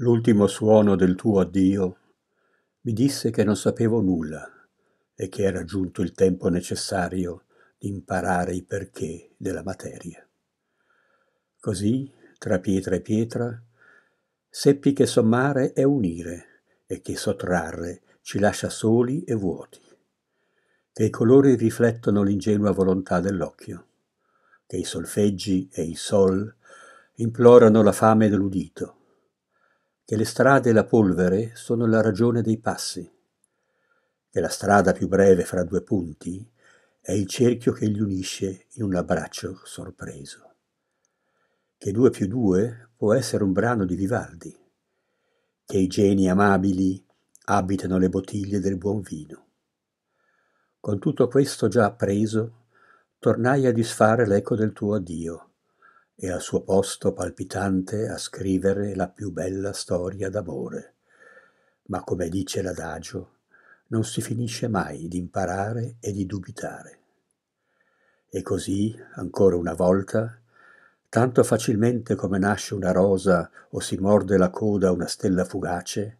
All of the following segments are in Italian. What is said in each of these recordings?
L'ultimo suono del tuo addio mi disse che non sapevo nulla e che era giunto il tempo necessario di imparare i perché della materia. Così, tra pietra e pietra, seppi che sommare è unire e che sottrarre ci lascia soli e vuoti, che i colori riflettono l'ingenua volontà dell'occhio, che i solfeggi e i sol implorano la fame dell'udito, che le strade e la polvere sono la ragione dei passi, che la strada più breve fra due punti è il cerchio che li unisce in un abbraccio sorpreso, che due più due può essere un brano di Vivaldi, che i geni amabili abitano le bottiglie del buon vino. Con tutto questo già appreso, tornai a disfare l'eco del tuo addio, e al suo posto palpitante a scrivere la più bella storia d'amore. Ma come dice l'adagio, non si finisce mai di imparare e di dubitare. E così, ancora una volta, tanto facilmente come nasce una rosa o si morde la coda una stella fugace,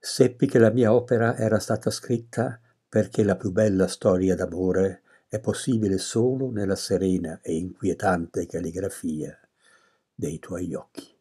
seppi che la mia opera era stata scritta perché la più bella storia d'amore è possibile solo nella serena e inquietante calligrafia dei tuoi occhi.